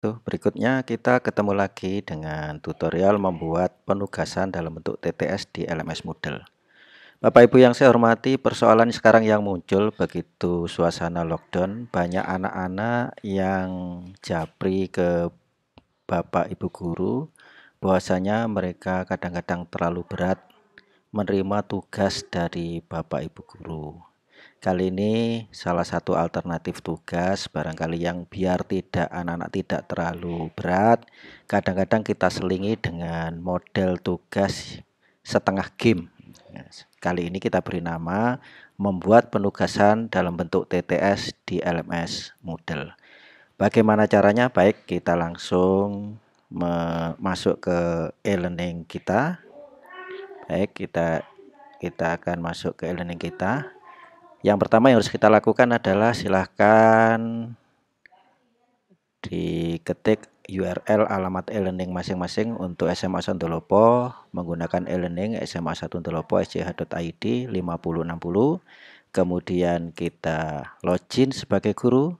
Tuh, gitu. berikutnya kita ketemu lagi dengan tutorial membuat penugasan dalam bentuk TTS di LMS Moodle. Bapak Ibu yang saya hormati, persoalan sekarang yang muncul begitu suasana lockdown, banyak anak-anak yang japri ke Bapak Ibu guru, bahwasanya mereka kadang-kadang terlalu berat menerima tugas dari Bapak Ibu guru. Kali ini salah satu alternatif tugas barangkali yang biar tidak anak-anak tidak terlalu berat, kadang-kadang kita selingi dengan model tugas setengah game. Kali ini kita beri nama membuat penugasan dalam bentuk TTS di LMS model. Bagaimana caranya? Baik, kita langsung masuk ke e-learning kita. Baik, kita kita akan masuk ke e-learning kita yang pertama yang harus kita lakukan adalah silahkan diketik URL alamat e-learning masing-masing untuk SMA Santolopo menggunakan e-learning SMA 1 Santolopo SCH.id 5060 kemudian kita login sebagai guru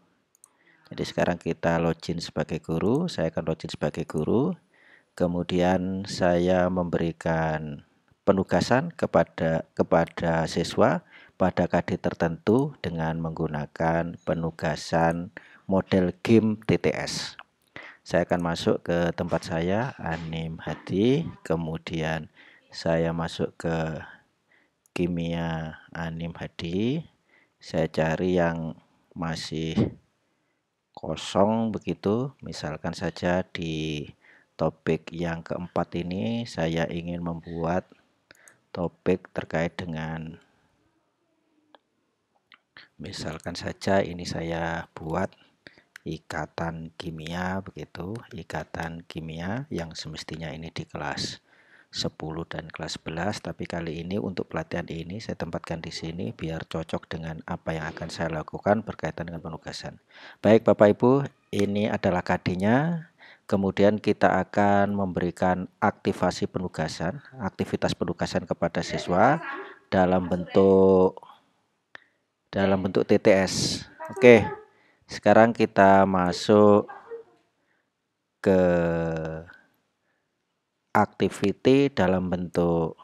jadi sekarang kita login sebagai guru, saya akan login sebagai guru. Kemudian saya memberikan penugasan kepada kepada siswa pada KD tertentu dengan menggunakan penugasan model game TTS. Saya akan masuk ke tempat saya anim hati, kemudian saya masuk ke kimia anim hadi. Saya cari yang masih kosong begitu. Misalkan saja di topik yang keempat ini saya ingin membuat topik terkait dengan misalkan saja ini saya buat ikatan kimia begitu ikatan kimia yang semestinya ini di kelas 10 dan kelas 11 tapi kali ini untuk pelatihan ini saya tempatkan di sini biar cocok dengan apa yang akan saya lakukan berkaitan dengan penugasan baik Bapak Ibu ini adalah kadinya kemudian kita akan memberikan aktivasi penugasan aktivitas penugasan kepada siswa dalam bentuk dalam bentuk TTS. Oke. Sekarang kita masuk ke activity dalam bentuk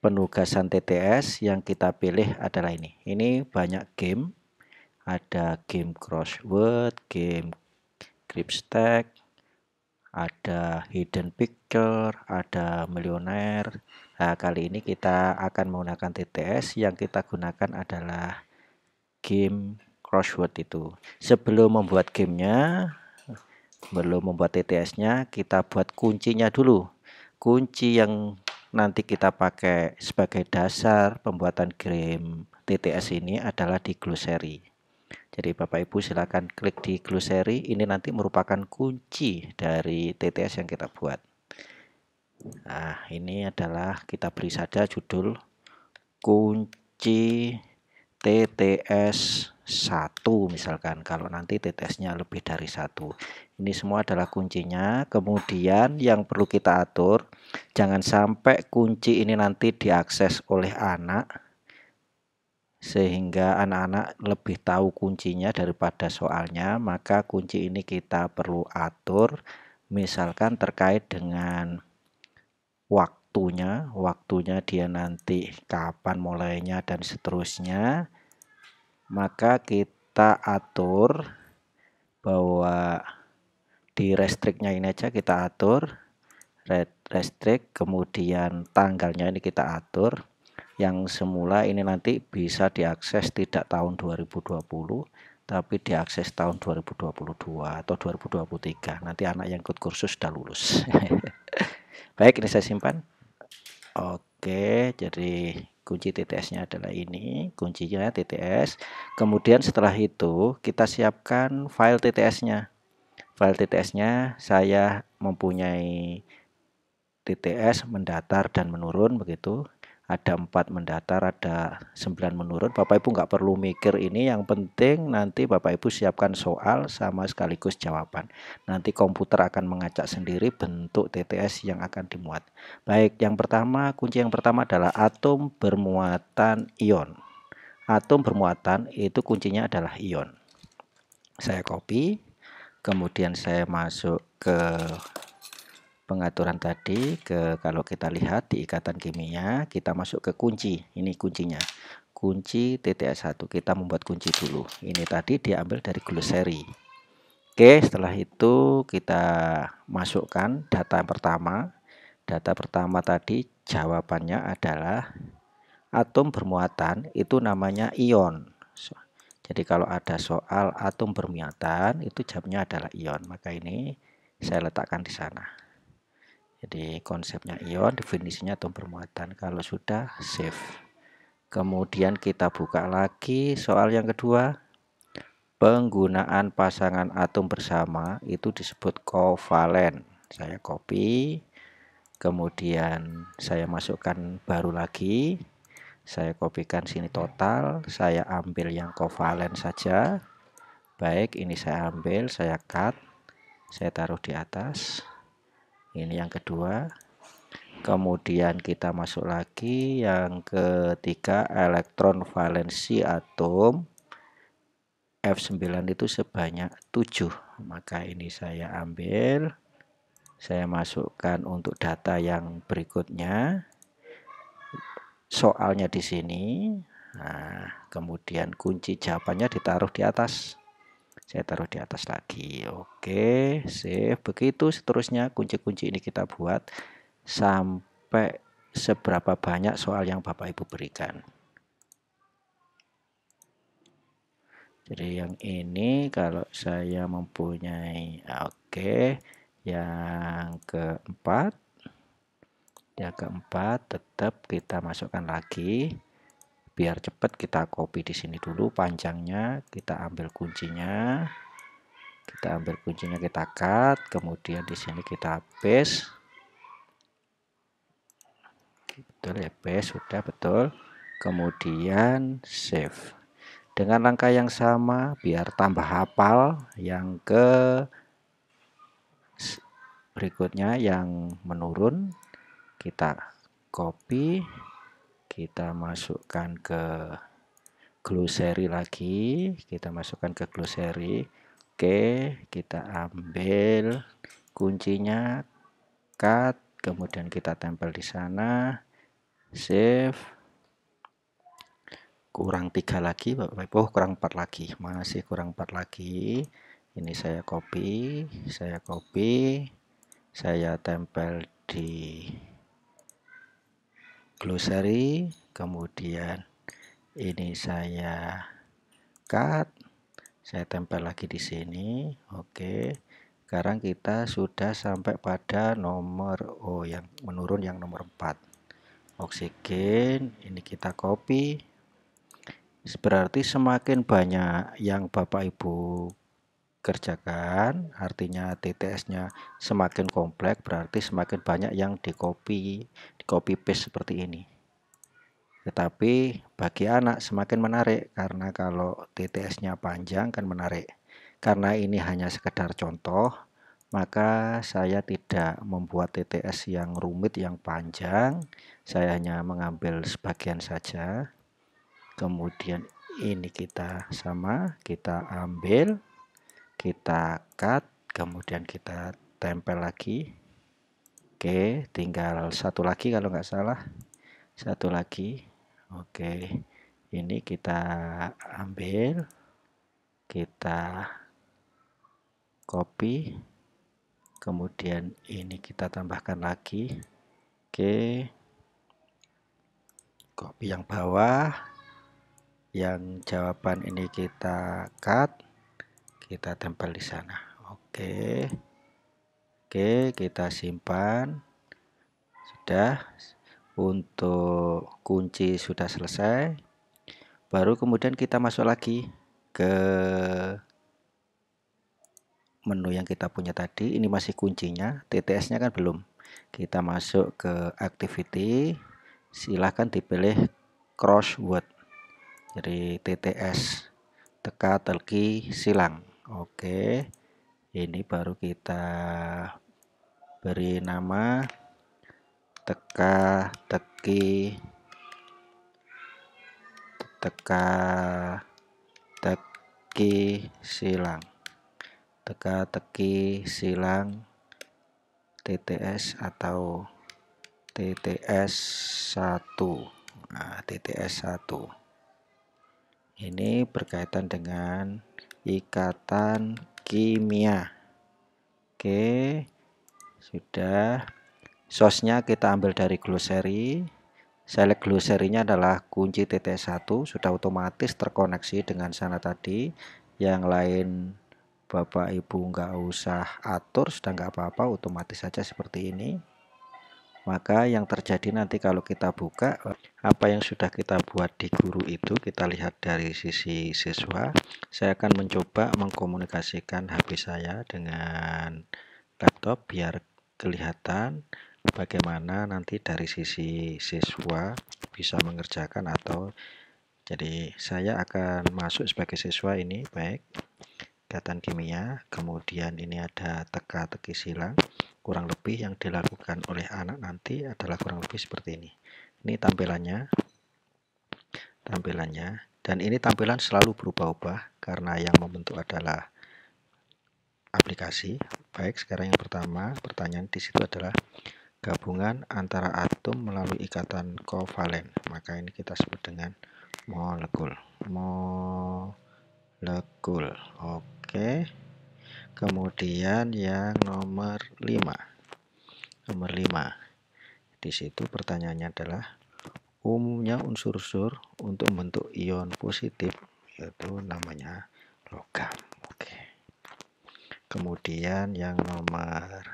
penugasan TTS yang kita pilih adalah ini. Ini banyak game. Ada game crossword, game grip stack, ada hidden picture, ada millionaire, Nah, kali ini kita akan menggunakan TTS yang kita gunakan adalah game crossword itu. Sebelum membuat gamenya, belum membuat TTS-nya, kita buat kuncinya dulu. Kunci yang nanti kita pakai sebagai dasar pembuatan game TTS ini adalah di glossary. Jadi Bapak Ibu silakan klik di glossary, ini nanti merupakan kunci dari TTS yang kita buat. Nah, ini adalah kita beri saja judul kunci TTS 1 misalkan kalau nanti TTS-nya lebih dari satu. Ini semua adalah kuncinya. Kemudian yang perlu kita atur jangan sampai kunci ini nanti diakses oleh anak sehingga anak-anak lebih tahu kuncinya daripada soalnya maka kunci ini kita perlu atur misalkan terkait dengan waktunya, waktunya dia nanti kapan mulainya dan seterusnya. Maka kita atur bahwa di restriknya ini aja kita atur restrik kemudian tanggalnya ini kita atur yang semula ini nanti bisa diakses tidak tahun 2020 tapi diakses tahun 2022 atau 2023 nanti anak yang ikut kursus sudah lulus Baik, ini saya simpan. Oke, jadi kunci TTS-nya adalah ini, kuncinya TTS. Kemudian setelah itu kita siapkan file TTS-nya. File TTS-nya saya mempunyai TTS mendatar dan menurun begitu ada empat mendatar, ada sembilan menurun. Bapak Ibu nggak perlu mikir ini, yang penting nanti Bapak Ibu siapkan soal sama sekaligus jawaban. Nanti komputer akan mengacak sendiri bentuk TTS yang akan dimuat. Baik, yang pertama, kunci yang pertama adalah atom bermuatan ion. Atom bermuatan itu kuncinya adalah ion. Saya copy, kemudian saya masuk ke pengaturan tadi ke kalau kita lihat di ikatan kimia kita masuk ke kunci ini kuncinya kunci TTS1 kita membuat kunci dulu ini tadi diambil dari glossary Oke setelah itu kita masukkan data pertama data pertama tadi jawabannya adalah atom bermuatan itu namanya ion jadi kalau ada soal atom bermuatan itu jawabnya adalah ion maka ini saya letakkan di sana jadi konsepnya ion, iya, definisinya atom bermuatan. Kalau sudah, save. Kemudian kita buka lagi soal yang kedua. Penggunaan pasangan atom bersama itu disebut kovalen. Saya copy, kemudian saya masukkan baru lagi. Saya kopikan sini total, saya ambil yang kovalen saja. Baik, ini saya ambil, saya cut, saya taruh di atas ini yang kedua kemudian kita masuk lagi yang ketiga elektron valensi atom F9 itu sebanyak 7 maka ini saya ambil saya masukkan untuk data yang berikutnya soalnya di sini nah kemudian kunci jawabannya ditaruh di atas saya taruh di atas lagi oke save begitu seterusnya kunci-kunci ini kita buat sampai seberapa banyak soal yang Bapak Ibu berikan jadi yang ini kalau saya mempunyai oke yang keempat yang keempat tetap kita masukkan lagi biar cepat kita copy di sini dulu panjangnya kita ambil kuncinya kita ambil kuncinya kita cut kemudian di sini kita paste betul ya paste sudah betul kemudian save dengan langkah yang sama biar tambah hafal yang ke berikutnya yang menurun kita copy kita masukkan ke glossary lagi kita masukkan ke glossary oke kita ambil kuncinya cut kemudian kita tempel di sana save kurang tiga lagi Bapak Ibu oh, kurang empat lagi masih kurang empat lagi ini saya copy saya copy saya tempel di glossary kemudian ini saya cut saya tempel lagi di sini oke sekarang kita sudah sampai pada nomor Oh yang menurun yang nomor 4 oksigen ini kita copy berarti semakin banyak yang Bapak Ibu kerjakan artinya TTS nya semakin kompleks berarti semakin banyak yang di copy copy paste seperti ini tetapi bagi anak semakin menarik karena kalau TTS-nya panjang kan menarik karena ini hanya sekedar contoh maka saya tidak membuat TTS yang rumit yang panjang saya hanya mengambil sebagian saja kemudian ini kita sama kita ambil kita cut kemudian kita tempel lagi Oke, tinggal satu lagi kalau nggak salah. Satu lagi. Oke, ini kita ambil, kita copy, kemudian ini kita tambahkan lagi. Oke, copy yang bawah, yang jawaban ini kita cut, kita tempel di sana. Oke. Oke, kita simpan. Sudah. Untuk kunci sudah selesai. Baru kemudian kita masuk lagi ke menu yang kita punya tadi. Ini masih kuncinya, TTS-nya kan belum. Kita masuk ke activity. Silahkan dipilih crossword. Jadi TTS teka telki silang. Oke. Ini baru kita beri nama teka teki teka teki silang teka teki silang TTS atau TTS 1 nah, TTS 1 ini berkaitan dengan ikatan kimia oke okay sudah sosnya kita ambil dari glossary select glossary nya adalah kunci TT1 sudah otomatis terkoneksi dengan sana tadi yang lain Bapak Ibu nggak usah atur sudah nggak apa-apa otomatis saja seperti ini maka yang terjadi nanti kalau kita buka apa yang sudah kita buat di guru itu kita lihat dari sisi siswa saya akan mencoba mengkomunikasikan HP saya dengan laptop biar kelihatan bagaimana nanti dari sisi siswa bisa mengerjakan atau jadi saya akan masuk sebagai siswa ini baik ikatan kimia kemudian ini ada teka-teki silang kurang lebih yang dilakukan oleh anak nanti adalah kurang lebih seperti ini ini tampilannya tampilannya dan ini tampilan selalu berubah-ubah karena yang membentuk adalah aplikasi Baik, sekarang yang pertama, pertanyaan di situ adalah gabungan antara atom melalui ikatan kovalen. Maka ini kita sebut dengan molekul. Molekul. Oke. Kemudian yang nomor 5. Nomor 5. Di situ pertanyaannya adalah umumnya unsur-unsur untuk membentuk ion positif yaitu namanya logam. Oke kemudian yang nomor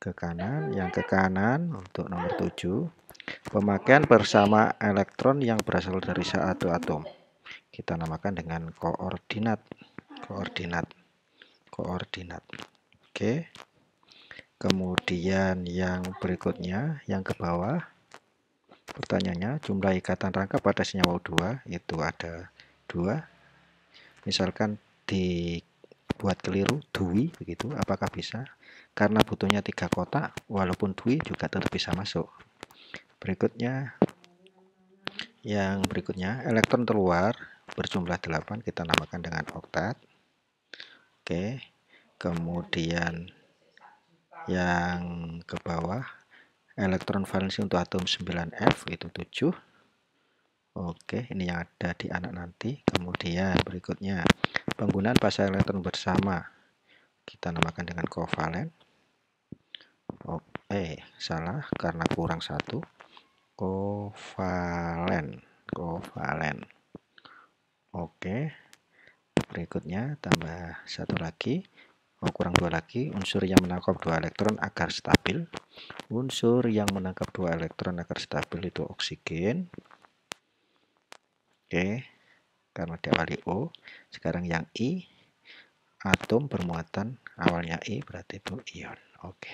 ke kanan yang ke kanan untuk nomor 7 pemakaian bersama elektron yang berasal dari satu atom kita namakan dengan koordinat koordinat koordinat oke kemudian yang berikutnya yang ke bawah pertanyaannya jumlah ikatan rangka pada senyawa 2 itu ada dua misalkan di buat keliru Dwi begitu apakah bisa karena butuhnya tiga kotak walaupun Dwi juga tetap bisa masuk berikutnya yang berikutnya elektron terluar berjumlah 8 kita namakan dengan oktat oke kemudian yang ke bawah elektron valensi untuk atom 9F itu 7 Oke ini yang ada di anak nanti kemudian berikutnya Penggunaan pasca elektron bersama kita namakan dengan kovalen. Oh, eh, salah karena kurang satu. Kovalen, kovalen. Oke. Berikutnya tambah satu lagi. Oh, kurang dua lagi. Unsur yang menangkap dua elektron agar stabil. Unsur yang menangkap dua elektron agar stabil itu oksigen. Oke karena diawali O. Sekarang yang I, atom bermuatan awalnya I berarti itu ion. Oke.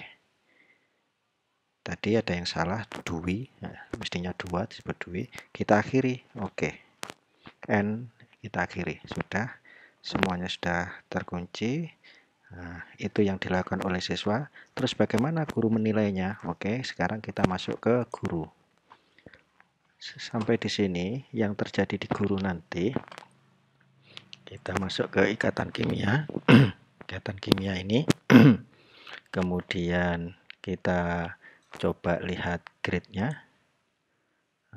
Tadi ada yang salah, Dwi, nah, mestinya dua disebut Dwi. Kita akhiri, oke. N kita akhiri, sudah. Semuanya sudah terkunci. Nah, itu yang dilakukan oleh siswa. Terus bagaimana guru menilainya? Oke, sekarang kita masuk ke guru sampai di sini yang terjadi di guru nanti kita masuk ke ikatan kimia ikatan kimia ini kemudian kita coba lihat gridnya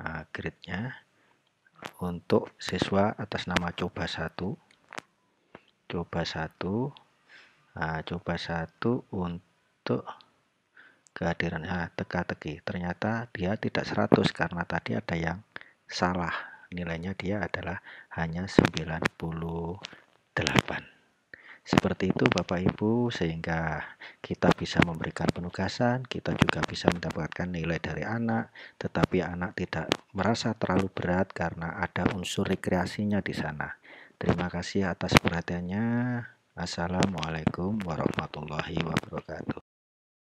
nya nah, gridnya untuk siswa atas nama coba satu coba satu nah, coba satu untuk kehadiran teka-teki. Ternyata dia tidak 100 karena tadi ada yang salah. Nilainya dia adalah hanya 98. Seperti itu Bapak Ibu sehingga kita bisa memberikan penugasan, kita juga bisa mendapatkan nilai dari anak, tetapi anak tidak merasa terlalu berat karena ada unsur rekreasinya di sana. Terima kasih atas perhatiannya. Assalamualaikum warahmatullahi wabarakatuh.